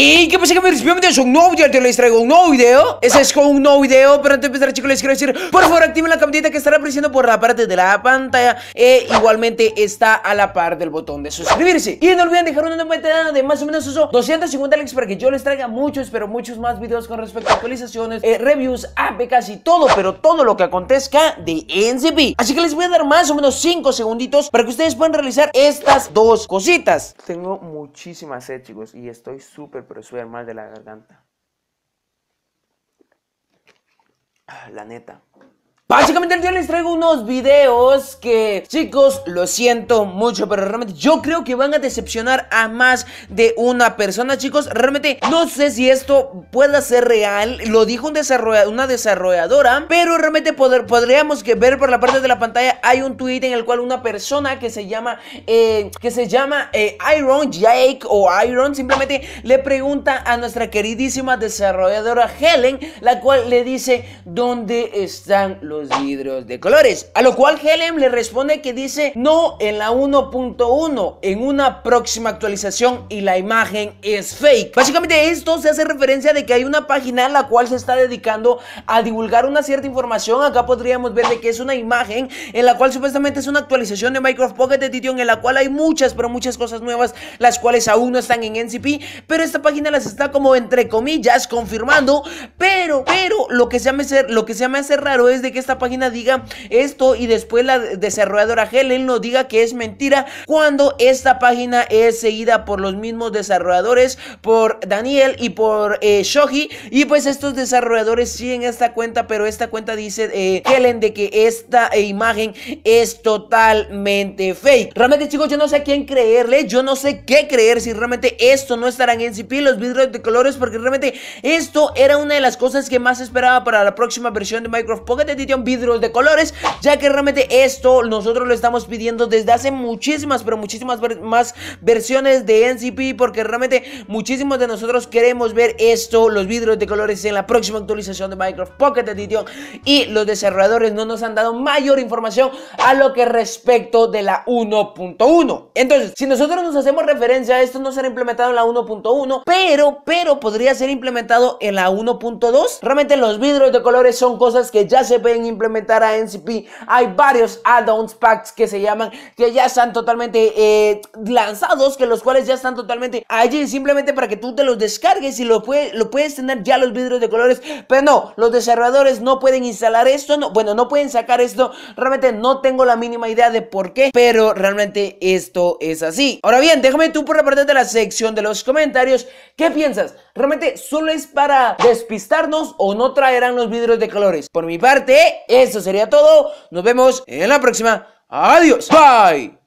A ¿qué pasa que me a un nuevo video? Yo les traigo un nuevo video. Ese es con un nuevo video. Pero antes de empezar, chicos, les quiero decir, por favor, activen la campanita que estará apareciendo por la parte de la pantalla. E igualmente está a la par del botón de suscribirse. Y no olviden dejar Un nota de más o menos eso, 250 likes para que yo les traiga muchos, pero muchos más videos con respecto a actualizaciones, eh, reviews, APKs y todo, pero todo lo que acontezca de NCP. Así que les voy a dar más o menos 5 segunditos para que ustedes puedan realizar estas dos cositas. Tengo muchísima sed, chicos, y estoy súper, pero mal de la garganta. La neta. Básicamente yo les traigo unos videos que, chicos, lo siento mucho, pero realmente yo creo que van a decepcionar a más de una persona, chicos. Realmente no sé si esto pueda ser real, lo dijo un una desarrolladora, pero realmente poder podríamos que ver por la parte de la pantalla hay un tweet en el cual una persona que se llama, eh, que se llama eh, Iron Jake o Iron simplemente le pregunta a nuestra queridísima desarrolladora Helen, la cual le dice, ¿dónde están los vidrios de colores. A lo cual Helen le responde que dice no en la 1.1, en una próxima actualización y la imagen es fake. Básicamente esto se hace referencia de que hay una página en la cual se está dedicando a divulgar una cierta información. Acá podríamos ver de que es una imagen en la cual supuestamente es una actualización de Minecraft Pocket Edition en la cual hay muchas, pero muchas cosas nuevas, las cuales aún no están en NCP, pero esta página las está como entre comillas confirmando, pero, pero lo que se me hace, lo que se me hace raro es de que esta esta página diga esto y después la desarrolladora Helen nos diga que es mentira cuando esta página es seguida por los mismos desarrolladores, por Daniel y por eh, Shoji. Y pues estos desarrolladores siguen esta cuenta, pero esta cuenta dice eh, Helen de que esta imagen es totalmente fake. Realmente chicos, yo no sé quién creerle, yo no sé qué creer si realmente esto no estará en NCP, los vidrios de colores, porque realmente esto era una de las cosas que más esperaba para la próxima versión de Minecraft Pocket Edition Vidros de colores, ya que realmente esto nosotros lo estamos pidiendo desde hace muchísimas, pero muchísimas más versiones de NCP, porque realmente muchísimos de nosotros queremos ver esto, los vidros de colores en la próxima actualización de Minecraft Pocket Edition y los desarrolladores no nos han dado mayor información a lo que respecto de la 1.1. Entonces, si nosotros nos hacemos referencia, A esto no será implementado en la 1.1, pero, pero podría ser implementado en la 1.2. Realmente los Vidros de colores son cosas que ya se ven implementar a NCP. Hay varios add-ons packs que se llaman, que ya están totalmente eh, lanzados, que los cuales ya están totalmente allí, simplemente para que tú te los descargues y lo, lo puedes tener ya los vidrios de colores. Pero no, los desarrolladores no pueden instalar esto, no, bueno, no pueden sacar esto. Realmente no tengo la mínima idea de por qué, pero realmente esto es así. Ahora bien, déjame tú por la parte de la sección de los comentarios, ¿qué piensas? realmente solo es para despistarnos o no traerán los vidrios de colores. Por mi parte, eso sería todo. Nos vemos en la próxima. Adiós. Bye.